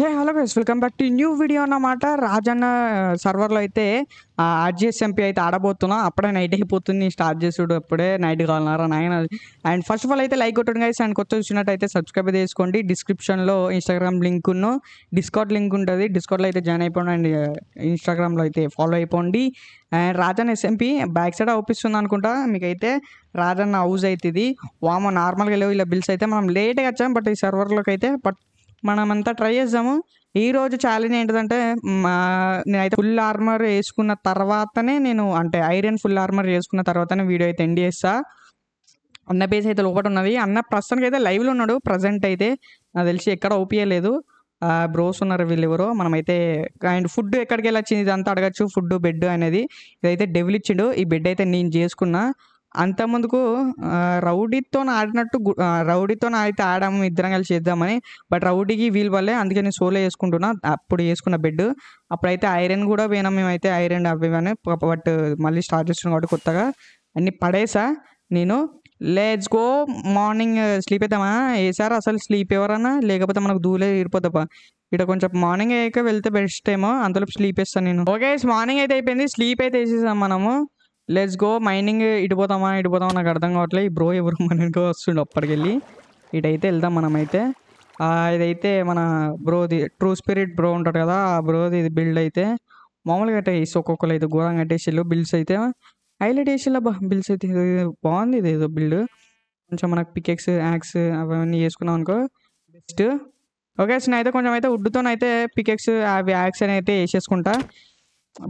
A hello guys welcome back to new video అన్నమాట Rajanna సర్వర్లో uh, అయితే ఆర్జీఎస్ MP అయితే ఆడబోతున్నాం అప్పుడే నైట్ అయిపోతుంది స్టార్ట్ చేసుడు అప్పుడే నైట్ కావాలన్నారా నాయన అండ్ ఫస్ట్ ఆఫ్ ఆల్ అయితే లైక్ కొట్టండి గైస్ అండ్ కొత్త చూసినట్టయితే సబ్స్క్రైబ్ చేసుకోండి డిస్క్రిప్షన్లో ఇన్స్టాగ్రామ్ లింక్ ఉన్ను డిస్కౌట్ లింక్ ఉంటుంది డిస్కౌట్లో అయితే జాయిన్ అయిపోండి అండ్ ఇన్స్టాగ్రామ్లో uh, అయితే ఫాలో అయిపోండి and Rajanna SMP back side అవుపిస్తుంది అనుకుంటా మీకైతే రాజన్న హౌస్ అవుతుంది వామ నార్మల్గా లేవు ఇలా బిల్స్ అయితే మనం లేట్గా వచ్చాం బట్ ఈ సర్వర్లోకి అయితే బట్ మనమంతా ట్రై చేద్దాము ఈ రోజు ఛాలెంజ్ ఏంటంటే నేనైతే ఫుల్ ఆర్మర్ వేసుకున్న తర్వాతనే నేను అంటే ఐరన్ ఫుల్ ఆర్మర్ వేసుకున్న తర్వాతనే వీడియో అయితే ఎండ్ చేస్తా అన్న బేస్ అయితే లోపల ఉన్నది అన్న ప్రస్తుతానికి అయితే లైవ్లో ఉన్నాడు ప్రజెంట్ అయితే నాకు తెలిసి ఎక్కడ ఓపియలేదు బ్రోస్ ఉన్నారు వీళ్ళు ఎవరో మనమైతే అండ్ ఫుడ్ ఎక్కడికి వెళ్ళొచ్చింది ఇదంతా అడగచ్చు ఫుడ్ బెడ్ అనేది ఇదైతే డెవలిచ్చిండు ఈ బెడ్ అయితే నేను చేసుకున్నా ముందుకు రౌడీతో ఆడినట్టు రౌడీతో అయితే ఆడాము ఇద్దరం కలిసి చేద్దామని బట్ రౌడీకి వీల్ వల్లే అందుకే నేను సోలో వేసుకుంటున్నా అప్పుడు వేసుకున్న బెడ్ అప్పుడైతే ఐరన్ కూడా పోయినాం మేమైతే ఐరన్ అవి అని బట్ మళ్ళీ స్టార్ట్ చేస్తున్నాం కాబట్టి కొత్తగా అన్నీ పడేసా నేను లేట్స్ గో మార్నింగ్ స్లీప్ అవుతామా వేసారా అసలు స్లీప్ ఎవరన్నా లేకపోతే మనకు దూలే ఇరిపోతాపా ఇక్కడ కొంచెం మార్నింగ్ అయ్యాక వెళ్తే బెస్ట్ ఏమో అంతలోపు స్లీప్ వేస్తాను నేను ఓకే మార్నింగ్ అయితే అయిపోయింది స్లీప్ అయితే వేసేసాం మనము లెట్స్ గో మైనింగ్ ఇటు పోతామా ఇటు పోతామా నాకు అర్థం కావట్లేదు ఈ బ్రో ఎవరు ఇంకో వస్తుండే అప్పటికెళ్ళి ఇటైతే వెళ్దాం మనమైతే ఇదైతే మన బ్రోది ట్రూ స్పిరిట్ బ్రో ఉంటాడు కదా ఆ బ్రోది ఇది బిల్డ్ అయితే మామూలుగా ఇసు ఒక్కొక్కరు అయితే ఘోరంగా కట్టేసిళ్ళు బిల్స్ అయితే హైలైట్ వేసిల్లా బా బిల్స్ అయితే బాగుంది ఇది ఏదో బిల్డ్ కొంచెం మనకు పికెక్స్ యాక్స్ అవన్నీ వేసుకున్నాం అనుకో బెస్ట్ ఓకే సో అయితే కొంచెం అయితే వుడ్తోనైతే పికెక్స్ అవి యాక్స్ అని అయితే వేసేసుకుంటా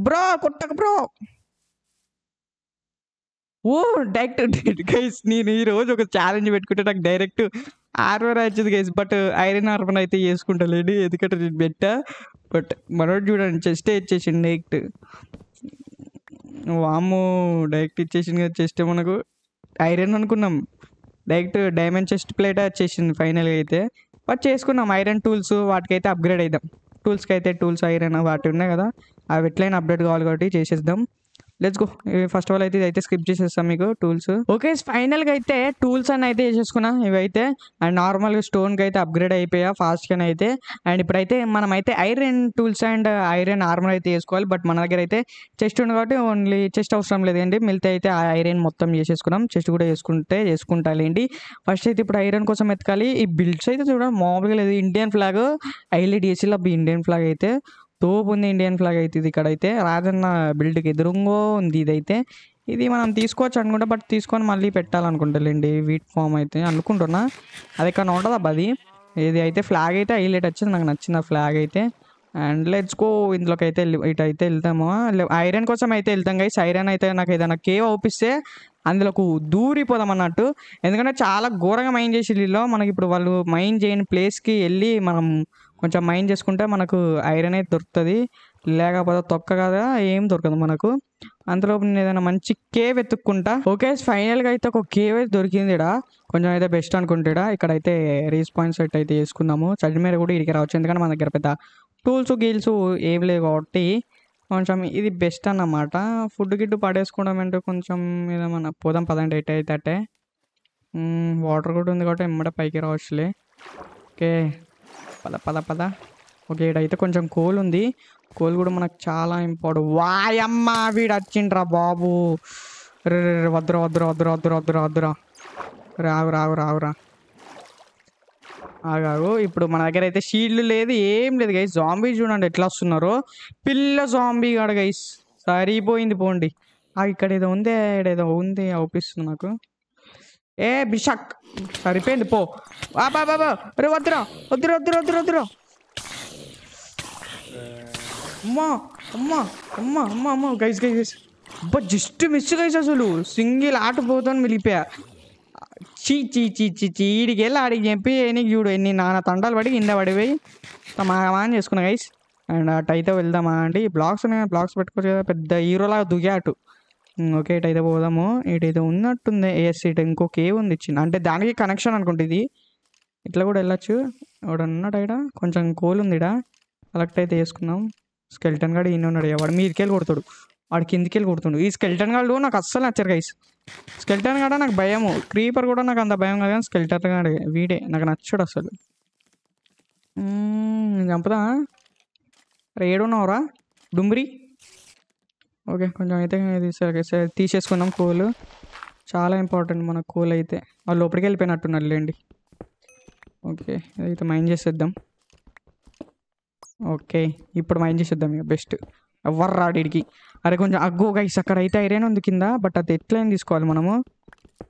బ్రో కుట్టక బ్రో ఓ డైరెక్ట్ గైస్ నేను ఈ రోజు ఒక ఛాలెంజ్ పెట్టుకుంటే నాకు డైరెక్ట్ ఆర్వర్ వచ్చింది గైస్ బట్ ఐరన్ ఆర్వర్ అయితే చేసుకుంటలేండి ఎందుకంటే నేను పెట్టా బట్ మనోడు చూడండి చెస్ట్ ఇచ్చేసింది డైరెక్ట్ వాము డైరెక్ట్ ఇచ్చేసింది కదా చెస్ట్ మనకు ఐరన్ అనుకున్నాం డైరెక్ట్ డైమండ్ చెస్ట్ ప్లేట్ వచ్చేసింది ఫైనల్గా అయితే బట్ చేసుకున్నాం ఐరన్ టూల్స్ వాటికైతే అప్గ్రేడ్ అవుదాం టూల్స్కి అయితే టూల్స్ ఐరన్ వాటి ఉన్నాయి కదా అవి ఎట్లయినా అప్డేట్ కావాలి కాబట్టి చేసేద్దాం let's go first of all అయితే అయితే స్కిప్ చేసేస్తాం మీకు టూల్స్ ఓకే ఫైనల్గా అయితే టూల్స్ అని అయితే చేసేసుకున్నాం ఇవైతే అండ్ నార్మల్గా స్టోన్కి అయితే అప్గ్రేడ్ అయిపోయా గా అయితే అండ్ ఇప్పుడైతే మనం అయితే iron tools and iron armour అయితే వేసుకోవాలి బట్ మన దగ్గర అయితే చెస్ట్ ఉంది కాబట్టి ఓన్లీ చెస్ట్ అవసరం లేదండి మిగతా అయితే ఐరన్ మొత్తం చేసేసుకున్నాం చెస్ట్ కూడా చేసుకుంటే చేసుకుంటాలేండి ఫస్ట్ అయితే ఇప్పుడు ఐరన్ కోసం ఎత్తుకాలి ఈ బిల్డ్స్ అయితే చూడండి మామూలుగా లేదు ఇండియన్ ఫ్లాగ్ హైలైట్ ఏసీలో ఇండియన్ ఫ్లాగ్ అయితే తోపు ఉంది ఇండియన్ ఫ్లాగ్ అయితే ఇది ఇక్కడైతే రాజన్న బిల్డ్కి ఎదురుంగో ఉంది ఇదైతే ఇది మనం తీసుకోవచ్చు అనుకుంటా బట్ తీసుకొని మళ్ళీ పెట్టాలనుకుంటాలేండి వీట్ ఫామ్ అయితే అనుకుంటున్నా అది ఇక్కడ ఉంటుంది అబ్బా అది ఇది అయితే ఫ్లాగ్ అయితే హైలైట్ వచ్చింది నాకు నచ్చిన ఫ్లాగ్ అయితే అండ్ లెట్స్కో ఇందులోకి అయితే ఇటు అయితే వెళ్తాము ఐరన్ కోసం అయితే వెళ్తాం గైస్ ఐరన్ అయితే నాకు ఏదైనా కేవ్ అవుపిస్తే అందులోకి దూరిపోదాం అన్నట్టు ఎందుకంటే చాలా ఘోరంగా మైండ్ చేసి వీళ్ళు మనకి ఇప్పుడు వాళ్ళు మైండ్ చేయని ప్లేస్కి వెళ్ళి మనం కొంచెం మైండ్ చేసుకుంటే మనకు ఐరన్ అయితే దొరుకుతుంది లేకపోతే తొక్క కదా ఏం దొరకదు మనకు అంతలోపు నేను ఏదైనా మంచి కేవ్ ఎత్తుక్కుంటా ఓకే ఫైనల్గా అయితే ఒక కేవ్ అయితే దొరికింది ఇడా కొంచెం అయితే బెస్ట్ అనుకుంటాడా అయితే రీస్ పాయింట్స్ సెట్ అయితే చేసుకుందాము చడి మీద కూడా ఇడికి రావచ్చు ఎందుకంటే మన దగ్గర పెద్ద టూల్స్ గీల్స్ ఏం లేవు కాబట్టి కొంచెం ఇది బెస్ట్ అన్నమాట ఫుడ్ గిడ్డు పడేసుకోవడం అంటే కొంచెం ఏదైనా పోదాం పదండి ఎయిట్ అయితే అంటే వాటర్ కూడా ఉంది కాబట్టి ఎమ్మడ పైకి రావచ్చులే ఓకే పద పద పద ఓకే ఇడైతే కొంచెం కోల్ ఉంది కోల్ కూడా మనకు చాలా ఇంపార్టెంట్ వాయమ్మ వీడు వచ్చిండ్రా బాబు రే రే వద్దురా వద్దురా వద్దురా వద్దురా వద్దురా వద్దురా రావు రావు రావురా ఆగాగు ఇప్పుడు మన దగ్గర అయితే షీల్డ్లు లేదు ఏం లేదు గైస్ జాంబీ చూడండి ఎట్లా వస్తున్నారో పిల్ల జాంబీ కాడు గైస్ సరిపోయింది పోండి ఆ ఇక్కడ ఏదో ఉందే ఏదో ఉంది అవుపిస్తుంది నాకు ఏ బిషాక్ సరిపోయింది పో బాబా బాబా రే వద్దురా వద్దురు వద్దురు వద్దు వద్దురా అమ్మా అమ్మా అమ్మా అమ్మా అమ్మా గైస్ గైస్ గైస్ అబ్బా జస్ట్ మిస్ గైస్ అసలు సింగిల్ ఆట పోతాను మిలిపోయా చీ చీ చీ చీ చీడికి వెళ్ళి ఆడికి చెప్పి ఎన్ని చూడు ఎన్ని నాన్న తండాలు పడి కింద పడిపోయి మాగా చేసుకున్నా గైస్ అండ్ అటు అయితే వెళ్దామా అండి బ్లాక్స్ ఉన్నాయి బ్లాక్స్ పెట్టుకోవచ్చు కదా పెద్ద హీరోలాగా దుగే అటు ఓకే ఇటైతే పోదాము ఇటైతే ఉన్నట్టుంది ఏఎస్ ఇటు ఇంకో కేవ్ ఉంది ఇచ్చింది అంటే దానికి కనెక్షన్ అనుకుంటుంది ఇది ఇట్లా కూడా వెళ్ళచ్చు ఇక్కడ ఉన్నాడు ఇక్కడ కొంచెం కోల్ ఉంది ఇక్కడ కలెక్ట్ అయితే వేసుకుందాం స్కెల్టన్ గాడు ఈయన ఉన్నాడు వాడు మీదకి వెళ్ళి కొడతాడు వాడు కిందికి వెళ్ళి కొడుతుడు ఈ స్కెల్టన్ గాడు నాకు అస్సలు నచ్చరు గైస్ స్కెల్టన్ గాడ నాకు భయము క్రీపర్ కూడా నాకు అంత భయం కాదు కానీ స్కెల్టన్ గాడు వీడే నాకు నచ్చాడు అసలు చంపుదా ఉన్నావురా డుమ్రీ ఓకే కొంచెం అయితే సరే సరే తీసేసుకున్నాం కోల్ చాలా ఇంపార్టెంట్ మన కోల్ అయితే వాళ్ళు లోపలికి వెళ్ళిపోయినట్టున్నారు లేండి ఓకే అయితే మైండ్ చేసేద్దాం ఓకే ఇప్పుడు మైండ్ చేసేద్దాం ఇక బెస్ట్ ఎవరు రాడికి అరే కొంచెం అగ్గు గైస్ అక్కడ అయితే ఐరన్ ఉంది కింద బట్ అది ఎట్లయినా తీసుకోవాలి మనము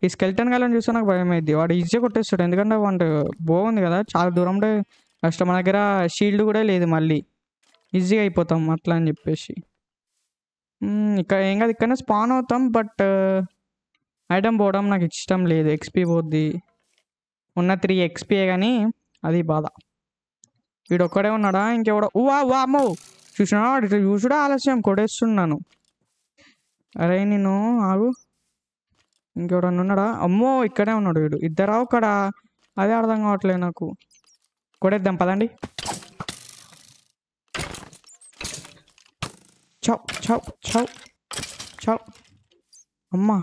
ఈ స్కెల్టన్ గాలని చూస్తే నాకు భయం అయింది వాడు ఈజీగా కొట్టేస్తాడు ఎందుకంటే వాడు బాగుంది కదా చాలా దూరం దూరంలో అసలు మన దగ్గర షీల్డ్ కూడా లేదు మళ్ళీ ఈజీగా అయిపోతాం అట్లా అని చెప్పేసి ఇక్కడ ఏం కాదు ఇక్కడనే స్పాన్ అవుతాం బట్ ఐటమ్ uh, పోవడం నాకు ఇష్టం లేదు ఎక్స్పీ పోద్ది ఉన్న త్రీ ఎక్స్పీయే కానీ అది బాధ వీడొక్కడే ఉన్నాడా ఇంకెవడో వా వా అమ్మో చూసినా చూసుడా ఆలస్యం కొడేస్తున్నాను అరే నేను ఆగు ఇంకెవడన్నా ఉన్నాడా అమ్మో ఇక్కడే ఉన్నాడు వీడు ఇద్దరా ఒకడా అదే అర్థం కావట్లేదు నాకు కొడేద్దాం పదండి చౌ చౌ చౌ చౌ అమ్మా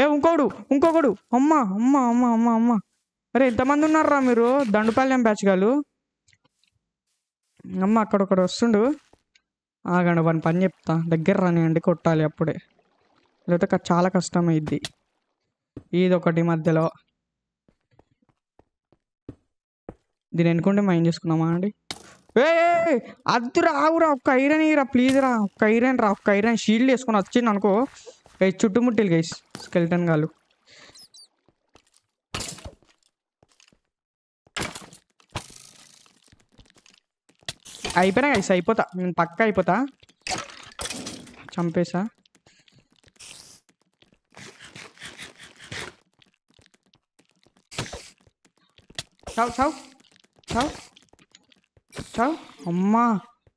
ఏ ఇంకోడు ఇంకొకడు అమ్మా అమ్మా అమ్మా అమ్మా అమ్మా అరే ఎంతమంది ఉన్నారా మీరు దండుపాలెం బ్యాచ్ గారు అమ్మ అక్కడొకడు వస్తుండు ఆగండి వాని పని చెప్తా దగ్గర రానివ్వండి కొట్టాలి అప్పుడే లేకపోతే చాలా కష్టమైద్ది ఇది ఒకటి మధ్యలో దీని ఎన్నుకుంటే మైండ్ చేసుకున్నామా అండి ఏ అది రావురా ఒక్క ఐరన్ ఇరా ప్లీజ్ రా ఒక్క ఐరన్ రా ఒక్క ఐరన్ షీల్డ్ వేసుకొని వచ్చింది అనుకో చుట్టుముట్టిలు గైస్ స్కెల్టన్ గాలు అయిపోయినా గైస్ అయిపోతా నేను పక్క అయిపోతా చంపేసా చావు చావు చావు తెలుసా అమ్మా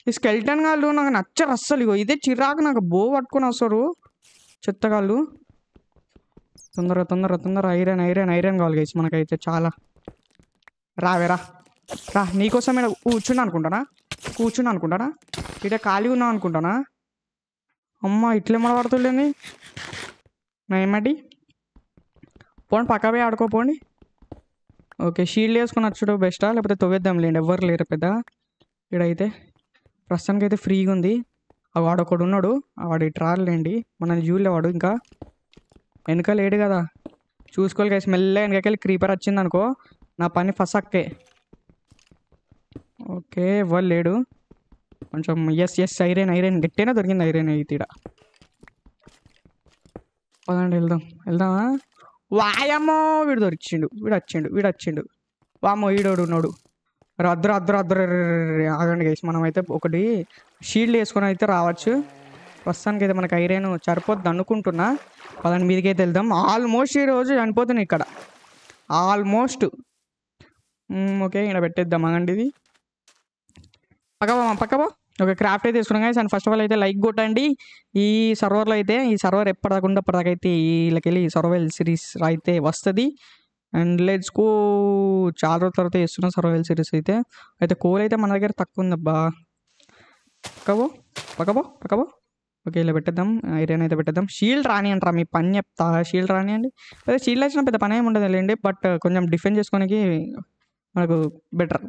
ఈ స్కెల్టన్ గాళ్ళు నాకు నచ్చరు అస్సలు ఇగో ఇదే చిరాకు నాకు బో పట్టుకుని వస్తారు చెత్తగాళ్ళు తొందర తొందర తొందర ఐరన్ ఐరన్ ఐరన్ కావాలి గైస్ మనకైతే చాలా రావేరా రా నీకోసం మీద కూర్చున్నా అనుకుంటానా కూర్చున్నా అనుకుంటానా ఇటే ఖాళీ ఉన్నావు అనుకుంటానా అమ్మ ఇట్లే మన పడుతుండేది ఏమటి పోండి పక్క పోయి ఆడుకోపోండి ఓకే షీల్డ్ వేసుకుని వచ్చుడు బెస్టా లేకపోతే తొవ్వేద్దాం లేండి ఎవ్వరు లేరు పెద్ద ఇక్కడైతే అయితే ఫ్రీగా ఉంది వాడు ఒకడు ఉన్నాడు వాడి ట్రాలండి మనల్ని చూడలేవాడు ఇంకా వెనుక లేడు కదా చూసుకోవాలి కదా మెల్లగా వెనకకెళ్ళి క్రీపర్ వచ్చింది అనుకో నా పని ఫసక్కే ఓకే వాళ్ళు లేడు కొంచెం ఎస్ ఎస్ ఐరేన్ ఐరన్ గట్టినా దొరికింది ఐరన్ అయితే ఇక్కడ పదండి వెళ్దాం వెళ్దామా వాయమ్మో వీడు దొరికిండు వీడు వచ్చిండు వీడు వచ్చిండు వామో ఈడోడు ఉన్నాడు రద్దరు అద్దరు అద్దరు ఆగండి గైస్ మనమైతే ఒకటి షీల్డ్ వేసుకొని అయితే రావచ్చు ప్రస్తుతానికి అయితే మనకు ఐరన్ సరిపోద్ది అనుకుంటున్నా పదని మీదకి అయితే వెళ్దాం ఆల్మోస్ట్ ఈరోజు చనిపోతున్నాయి ఇక్కడ ఆల్మోస్ట్ ఓకే ఇక్కడ పెట్టేద్దాం అగండి ఇది పక్కవా పక్కబో ఓకే క్రాఫ్ట్ అయితే తీసుకున్నాం కానీ అండ్ ఫస్ట్ ఆఫ్ ఆల్ అయితే లైక్ కొట్టండి ఈ సర్వర్లో అయితే ఈ సర్వర్ ఎప్పటిదాకుండా అప్పటిదాకైతే వీళ్ళకి వెళ్ళి సర్వైల్ సిరీస్ అయితే వస్తుంది అండ్ లెట్స్ కో చాలా రోజుల తర్వాత చేస్తున్నా సర్వైవల్ సిరీస్ అయితే అయితే కోల్ అయితే మన దగ్గర తక్కువ ఉందబ్బా పక్కబో పక్కబో పక్కబో ఓకే ఇలా పెట్టేద్దాం ఐరన్ అయితే పెట్టేద్దాం షీల్డ్ రాని అంటారా మీ పని చెప్తా షీల్డ్ రాని అండి అదే షీల్డ్ వచ్చిన పెద్ద పని ఏమి ఉండదు లేండి బట్ కొంచెం డిఫెండ్ చేసుకోనికి మనకు బెటర్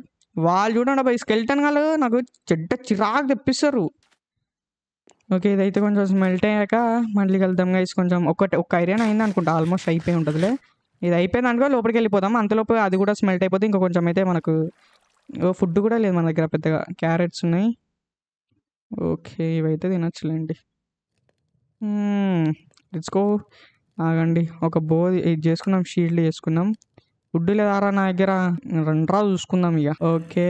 వాళ్ళు చూడండి అబ్బాయి స్కెల్టన్ కాదు నాకు చెడ్డ చిరాకు తెప్పిస్తారు ఓకే ఇదైతే కొంచెం స్మెల్ట్ అయ్యాక మళ్ళీ కలుద్దాం గైస్ కొంచెం ఒకటి ఒక ఐరన్ అయింది అనుకుంటా ఆల్మోస్ట్ అయిపోయి ఉంటుందిలే ఇది అయిపోయింది అనుకో లోపలికి వెళ్ళిపోదాం అంతలోపు అది కూడా స్మెల్ట్ అయిపోతే ఇంకా కొంచెం అయితే మనకు ఫుడ్ కూడా లేదు మన దగ్గర పెద్దగా క్యారెట్స్ ఉన్నాయి ఓకే ఇవైతే తినచ్చులేండి తెచ్చుకో ఆగండి ఒక బో ఇది చేసుకున్నాం షీల్డ్ చేసుకున్నాం ఫుడ్ లేదారా నా దగ్గర రెండ్రా చూసుకుందాం ఇక ఓకే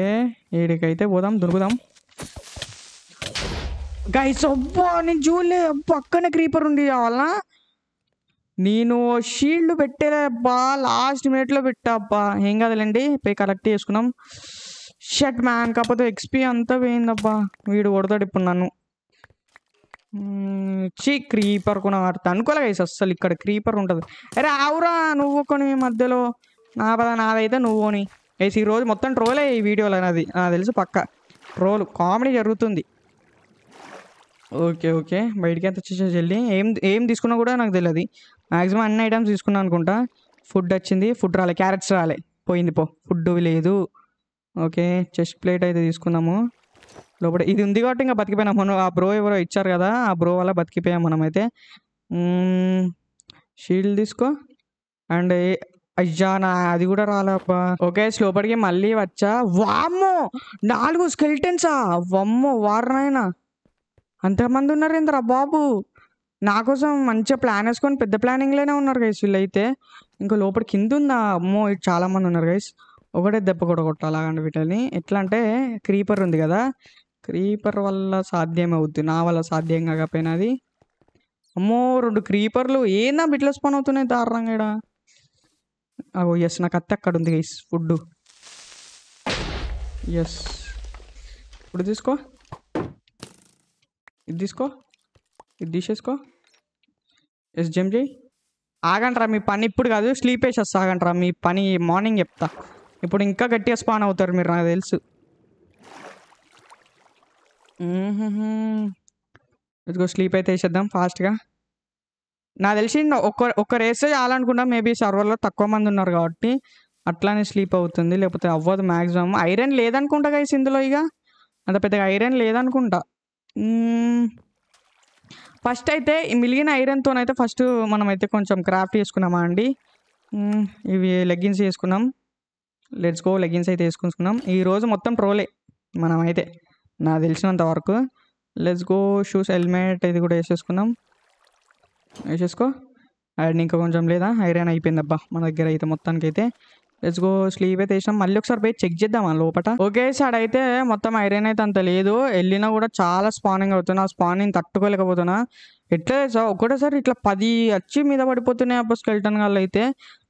ఏడికైతే పోదాం దొరుకుదాం గైస్ అబ్బా నేను చూడలేదు పక్కన క్రీపర్ ఉండి కావాలా నేను షీల్డ్ పెట్టేలేబ్బా లాస్ట్ మినిట్లో పెట్టాబ్బా ఏం కాదులేండి పోయి కలెక్ట్ చేసుకున్నాం షట్ మ్యాన్ కాకపోతే ఎక్స్పీ అంతా పోయిందబ్బా వీడు కొడతాడు ఇప్పుడు నన్ను చీ క్రీపర్ కూడా ఆడతా అనుకోలే అస్సలు ఇక్కడ క్రీపర్ ఉంటుంది అరే ఆవురా నువ్వు కొని మధ్యలో నా పద నాదైతే నువ్వుని వేసి రోజు మొత్తం ట్రోలే ఈ వీడియోలో నాది నాకు తెలుసు పక్క ట్రోల్ కామెడీ జరుగుతుంది ఓకే ఓకే బయటికి ఎంత వచ్చేసేసి చెల్లి ఏం ఏం తీసుకున్నా కూడా నాకు తెలియదు మ్యాక్సిమం అన్ని ఐటమ్స్ తీసుకున్నాను అనుకుంటా ఫుడ్ వచ్చింది ఫుడ్ రాలే క్యారెట్స్ రాలే పోయింది పో ఫుడ్ లేదు ఓకే చెస్ట్ ప్లేట్ అయితే తీసుకున్నాము లోపల ఇది ఉంది కాబట్టి ఇంకా బతికిపోయినాం మనం ఆ బ్రో ఎవరో ఇచ్చారు కదా ఆ బ్రో వల్ల బతికిపోయాం మనమైతే షీల్డ్ తీసుకో అండ్ అయ్యా నా అది కూడా రాలేబ్బా ఓకే స్లోపడికి మళ్ళీ వచ్చా వామ్మో నాలుగు స్కెల్టెన్సా వమ్మో వారనైనా అంతమంది ఉన్నారు ఇంద్రా బాబు నా కోసం మంచిగా ప్లాన్ వేసుకొని పెద్ద ప్లానింగ్లోనే ఉన్నారు గైస్ వీళ్ళైతే ఇంకా లోపల కింద ఉందా అమ్మో ఇటు చాలామంది ఉన్నారు గైస్ ఒకటే దెబ్బ కూడా కొట్టాలి వీటిని ఎట్లా అంటే క్రీపర్ ఉంది కదా క్రీపర్ వల్ల సాధ్యం అవుద్ది నా వల్ల సాధ్యం కాకపోయినా అది అమ్మో రెండు క్రీపర్లు ఏందా బిట్ల స్పాన్ అవుతున్నాయి దారుణంగా ఇక్కడ అగో ఎస్ నాకు అత్త అక్కడ ఉంది గైస్ ఫుడ్ ఎస్ ఇప్పుడు తీసుకో ఇది తీసుకో ఇది తీసేసుకో ఎస్ చేయి ఆగంట్రా మీ పని ఇప్పుడు కాదు స్లీప్ వేసేస్తా ఆగంటరా మీ పని మార్నింగ్ చెప్తా ఇప్పుడు ఇంకా గట్టిగా స్పాన్ అవుతారు మీరు నాకు తెలుసు ఇదిగో స్లీప్ అయితే వేసేద్దాం ఫాస్ట్గా నాకు తెలిసి ఒక్క ఒక్క రేస్ చేయాలనుకున్నా మేబీ సర్వర్లో తక్కువ మంది ఉన్నారు కాబట్టి అట్లానే స్లీప్ అవుతుంది లేకపోతే అవ్వదు మ్యాక్సిమం ఐరన్ లేదనుకుంటా గా ఇందులో ఇక అంత పెద్దగా ఐరన్ లేదనుకుంటా ఫస్ట్ అయితే ఈ మిలిగిన ఐరన్తోనైతే ఫస్ట్ మనమైతే కొంచెం క్రాఫ్ట్ చేసుకున్నామా అండి ఇవి లెగ్గిన్స్ వేసుకున్నాం లెట్స్ గో లెగ్గిన్స్ అయితే వేసుకున్నాం ఈరోజు మొత్తం ప్రోలే మనమైతే నాకు తెలిసినంత వరకు లెట్స్ గో షూస్ హెల్మెట్ ఇది కూడా వేసేసుకున్నాం వేసేసుకో అండ్ ఇంకా కొంచెం లేదా ఐరన్ అయిపోయింది అబ్బా మన దగ్గర అయితే మొత్తానికైతే లెట్స్ గో అయితే వేసినాం మళ్ళీ ఒకసారి పోయి చెక్ చేద్దామా లోపల ఓకే సార్ అయితే మొత్తం ఐరన్ అయితే అంత లేదు వెళ్ళినా కూడా చాలా స్పానింగ్ అవుతున్నా ఆ స్పానింగ్ తట్టుకోలేకపోతున్నా ఎట్లా సార్ ఒకటేసారి ఇట్లా పది వచ్చి మీద పడిపోతున్నాయి అప్పుడు స్కెల్టన్ వాళ్ళు అయితే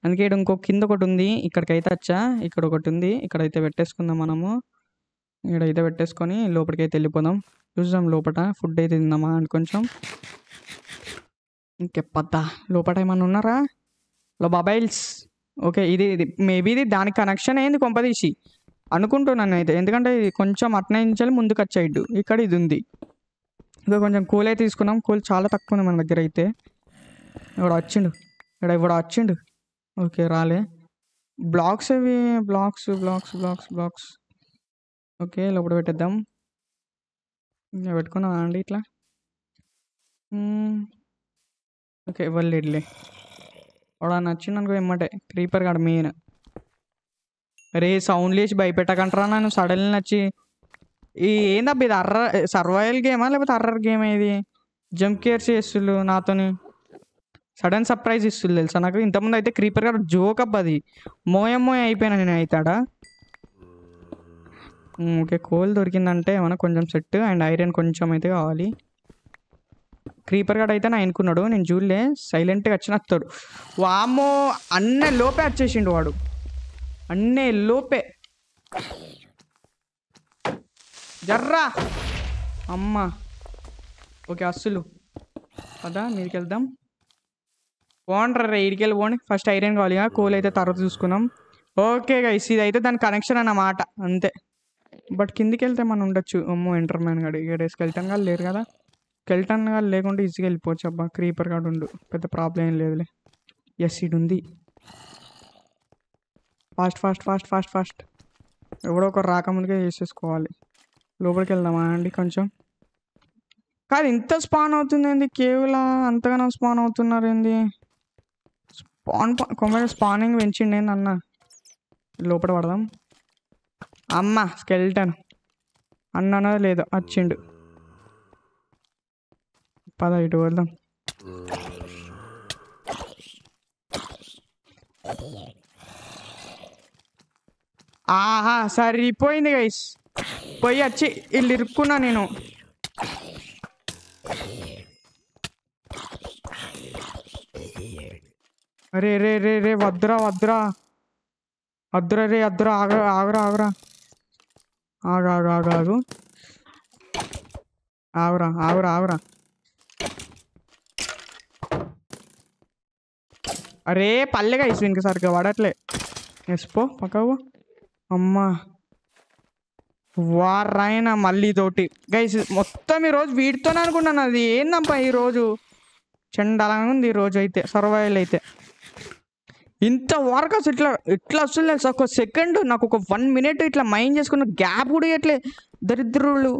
అందుకే ఇంకో కింద ఒకటి ఉంది ఇక్కడికైతే వచ్చా ఇక్కడ ఒకటి ఉంది ఇక్కడైతే పెట్టేసుకుందాం మనము ఇక్కడైతే పెట్టేసుకొని లోపలికైతే వెళ్ళిపోదాం చూసాం లోపల ఫుడ్ అయితే తిందామా అని కొంచెం ఇంకెప్పద్దా లోపల ఏమన్నా ఉన్నారా లో బాబైల్స్ ఓకే ఇది ఇది మేబీ ఇది దానికి కనెక్షన్ అయింది కొంపదీసి అనుకుంటున్నాను అయితే ఎందుకంటే ఇది కొంచెం అట్నే నుంచి ముందుకు వచ్చేయడ్డు ఇక్కడ ఇది ఉంది ఇంకా కొంచెం కూలే తీసుకున్నాం కూల్ చాలా తక్కువ ఉంది మన దగ్గర అయితే ఇక్కడ వచ్చిండు ఇక్కడ ఇప్పుడు వచ్చిండు ఓకే రాలే బ్లాక్స్ అవి blocks blocks blocks blocks okay లోపల పెట్టేద్దాం ఇంకా పెట్టుకున్నాం అండి ఇట్లా ఓకే ఇవ్వలేడులే వాడు నచ్చింది అనుకో ఇమ్మటే క్రీపర్ కాడు మెయిన్ రే సౌండ్ లేచి భయపెట్టకంటారా నన్ను సడన్లీ నచ్చి ఈ ఏందబ్బా ఇది అర్ర సర్వైవల్ గేమా లేకపోతే అర్రర్ గేమ్ ఇది జంప్ కేర్స్ చేస్తుళ్ళు నాతోని సడన్ సర్ప్రైజ్ ఇస్తుంది తెలుసా నాకు ఇంతకుముందు అయితే క్రీపర్ గారు జోక్ అబ్బా అది మోయం మోయం అయిపోయినా నేను అవుతాడా ఓకే కోల్ దొరికిందంటే ఏమైనా కొంచెం సెట్ అండ్ ఐరన్ కొంచెం అయితే కావాలి క్రీపర్ గడ్ అయితే నా ఎన్నుకున్నాడు నేను చూడలే సైలెంట్గా వచ్చిన వస్తాడు వామో అన్న లోపే వచ్చేసిండు వాడు అన్నే లోపే జర్రా అమ్మ ఓకే అస్సులు కదా మీదకి వెళ్దాం రే ఇడికి వెళ్ళి ఫస్ట్ ఐరన్ కావాలి కోల్ అయితే తర్వాత చూసుకున్నాం ఓకే గైస్ ఇది అయితే దాని కనెక్షన్ అన్నమాట అంతే బట్ కిందికి వెళ్తే మనం ఉండొచ్చు అమ్మో ఇంటర్మ్యాన్ గడి ఇక్కడ వేసుకెళ్తాం కదా లేరు కదా స్కెల్టన్ కానీ లేకుండా ఈజీగా వెళ్ళిపోవచ్చు అబ్బా క్రీపర్ గాడు ఉండు పెద్ద ప్రాబ్లం ఏం లేదులే ఎస్ ఇడు ఉంది fast fast fast fast fast ఎవడో ఒక రాకముందుకే చేసేసుకోవాలి లోపలికి వెళ్దామా అండి కొంచెం కాదు ఇంత స్పాన్ అవుతుంది అవుతుందేంది కేవలా అంతగానో స్పాన్ అవుతున్నారు ఏంది స్పాన్ కొమ్మ స్పానింగ్ పెంచిండి ఏంది అన్న లోపల పడదాం అమ్మ స్కెల్టన్ అన్న లేదు వచ్చిండు పద ఇటు వెళ్దాం ఆహా సరిపోయింది గైస్ పోయి వచ్చి వీళ్ళు ఇరుక్కున్నా నేను రే రే రే రే వద్దురా వద్దురా వద్దురా రే వద్దురా ఆగ ఆగురా ఆగురా ఆగు ఆగు ఆగు ఆగు ఆగురా ఆగురా ఆగురా అరే పల్లెగా ఇసు ఇంకా సరిగ్గా వాడట్లే ఎస్పో పక్కకు అమ్మా వారాయన మళ్ళీ తోటి గైస్ మొత్తం ఈరోజు వీడితోనే అనుకున్నాను అది ఏందమ్మా ఈరోజు చెండలాగా ఉంది ఈరోజు అయితే సర్వైవల్ అయితే ఇంత వరకు అసలు ఇట్లా ఇట్లా అసలు ఒక సెకండ్ నాకు ఒక వన్ మినిట్ ఇట్లా మైండ్ చేసుకున్న గ్యాప్ కూడా ఇట్లే దరిద్రులు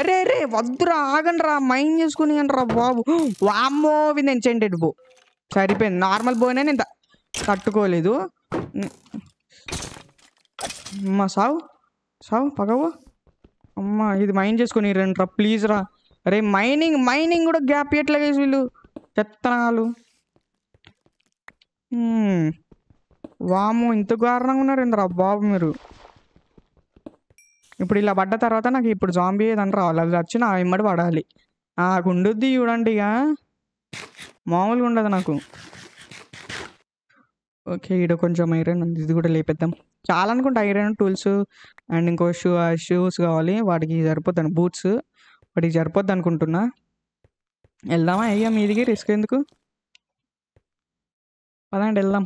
అరే రే వద్దురా ఆగండి రా మైండ్ చేసుకుని అనరా బాబు వామ్మో వింది ఎన్చెంటెడ్ బో సరిపోయింది నార్మల్ బోనే నేను తట్టుకోలేదు అమ్మా సావు సావు పగవు అమ్మ ఇది మైన్ చేసుకుని రండి రా ప్లీజ్ రా అరే మైనింగ్ మైనింగ్ కూడా గ్యాప్ ఎట్లా వేసి వీళ్ళు చెత్తనాలు వాము ఇంత కారణంగా ఉన్నారు ఇంద్రా బాబు మీరు ఇప్పుడు ఇలా పడ్డ తర్వాత నాకు ఇప్పుడు జాంబీ ఏదంటే రావాలి అది వచ్చి నా ఇమ్మడి పడాలి నాకు ఉండుద్ది చూడండి ఇక మామూలుగా ఉండదు నాకు ఓకే ఇక్కడ కొంచెం ఐరన్ ఉంది ఇది కూడా లేపేద్దాం చాలా అనుకుంటా ఐరన్ టూల్స్ అండ్ ఇంకో షూ షూస్ కావాలి వాటికి సరిపోతాను బూట్స్ వాటికి సరిపోద్ది అనుకుంటున్నా వెళ్దామా అయ్యా మీదికి రిస్క్ ఎందుకు పదండి వెళ్దాం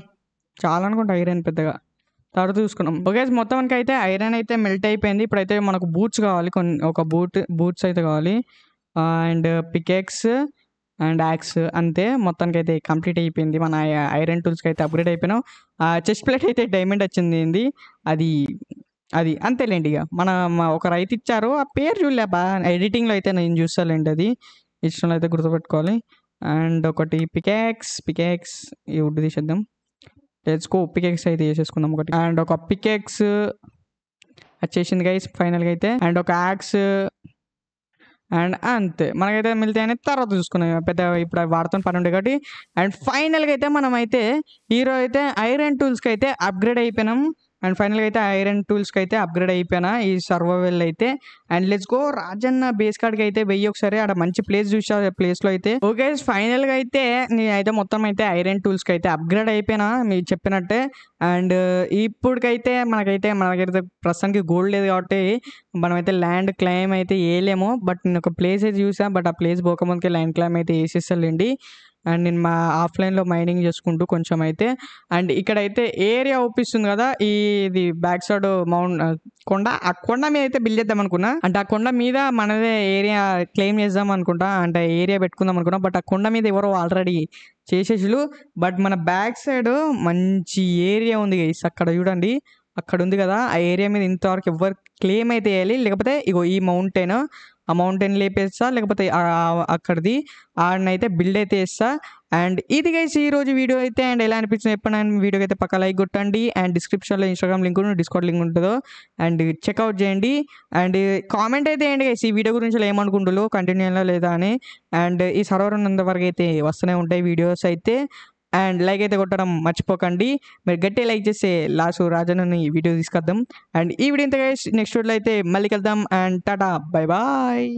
చాలా అనుకుంటా ఐరన్ పెద్దగా తర్వాత చూసుకున్నాం ఓకే మొత్తం అయితే ఐరన్ అయితే మెల్ట్ అయిపోయింది ఇప్పుడైతే మనకు బూట్స్ కావాలి కొన్ని ఒక బూట్ బూట్స్ అయితే కావాలి అండ్ పికెక్స్ అండ్ యాక్స్ అంతే మొత్తానికి అయితే కంప్లీట్ అయిపోయింది మన ఐరన్ టూల్స్కి అయితే అప్గ్రేడ్ అయిపోయినాం చెస్ట్ ప్లేట్ అయితే డైమండ్ వచ్చింది అది అది అంతేలేండి ఇక మన ఒక రైతు ఇచ్చారు ఆ పేరు చూడలేబా ఎడిటింగ్లో అయితే నేను చూస్తాలేండి అది ఇష్టంలో అయితే గుర్తుపెట్టుకోవాలి అండ్ ఒకటి పికాక్స్ పికాక్స్ ఈ వుడ్ తీసేద్దాం తెచ్చుకో పికాక్స్ అయితే వేసేసుకుందాం ఒకటి అండ్ ఒక పికాక్స్ వచ్చేసింది చేసింది గైస్ ఫైనల్గా అయితే అండ్ ఒక యాక్స్ అండ్ అంతే మనకైతే మిగతా అనేది తర్వాత చూసుకున్నాం పెద్ద ఇప్పుడు వాడుతున్న పని ఉండే కాబట్టి అండ్ ఫైనల్గా అయితే మనమైతే ఈరోజు అయితే ఐరన్ టూల్స్కి అయితే అప్గ్రేడ్ అయిపోయినాం అండ్ ఫైనల్గా అయితే ఐరన్ టూల్స్కి అయితే అప్గ్రేడ్ అయిపోయినా ఈ సర్వవెల్ అయితే and let's go Rajanna base కార్డ్కి అయితే వెయ్యి ఒకసారి అక్కడ మంచి ప్లేస్ చూసా ప్లేస్లో అయితే ఓకే ఫైనల్గా అయితే నేనైతే మొత్తం అయితే ఐరన్ టూల్స్కి అయితే అప్గ్రేడ్ అయిపోయినా మీరు చెప్పినట్టే అండ్ ఇప్పటికైతే మనకైతే మనకైతే ప్రస్తుతానికి గోల్డ్ లేదు కాబట్టి మనమైతే ల్యాండ్ క్లైమ్ అయితే వేయలేము బట్ నేను ఒక ప్లేస్ అయితే చూసాను బట్ ఆ ప్లేస్ పోకముందుకే ల్యాండ్ క్లైమ్ అయితే వేసేస్తాండి అండ్ నేను మా ఆఫ్లైన్లో మైనింగ్ చేసుకుంటూ కొంచెం అయితే అండ్ ఇక్కడైతే ఏరియా ఒప్పిస్తుంది కదా ఈ ఇది బ్యాక్ సైడ్ మౌంట్ కొండ ఆ కొండ మీద అయితే బిల్ చేద్దాం అనుకున్నా అంటే ఆ కొండ మీద మనదే ఏరియా క్లెయిమ్ చేద్దాం అనుకుంటా అంటే ఏరియా పెట్టుకుందాం అనుకున్నా బట్ ఆ కొండ మీద ఎవరో ఆల్రెడీ చేసేసులు బట్ మన బ్యాక్ సైడ్ మంచి ఏరియా ఉంది అక్కడ చూడండి అక్కడ ఉంది కదా ఆ ఏరియా మీద ఇంతవరకు ఎవరు క్లెయిమ్ అయితే వేయాలి లేకపోతే ఇగో ఈ మౌంటైన్ ఆ మౌంటైన్ లేపేస్తా లేకపోతే అక్కడిది ఆడనైతే బిల్డ్ అయితే వేస్తా అండ్ ఇది గైస్ ఈ రోజు వీడియో అయితే అండ్ ఎలా అనిపించింది చెప్పండి వీడియో వీడియోకి అయితే పక్క లైక్ కొట్టండి అండ్ డిస్క్రిప్షన్లో ఇన్స్టాగ్రామ్ లింక్ డిస్కౌంట్ లింక్ ఉంటుందో అండ్ చెక్అవుట్ చేయండి అండ్ కామెంట్ అయితే ఏంటి గైస్ ఈ వీడియో గురించి ఏమనుకుంటులో కంటిన్యూ లేదా అని అండ్ ఈ సర్వర్ ఉన్నంత వరకు అయితే వస్తూనే ఉంటాయి వీడియోస్ అయితే అండ్ లైక్ అయితే కొట్టడం మర్చిపోకండి మీరు గట్టి లైక్ చేస్తే లాస్ట్ రాజనని వీడియో తీసుకొద్దాం అండ్ ఈ వీడియో ఇంతగా నెక్స్ట్ వీడియోలో అయితే మళ్ళీ కలుద్దాం అండ్ టాటా బాయ్ బాయ్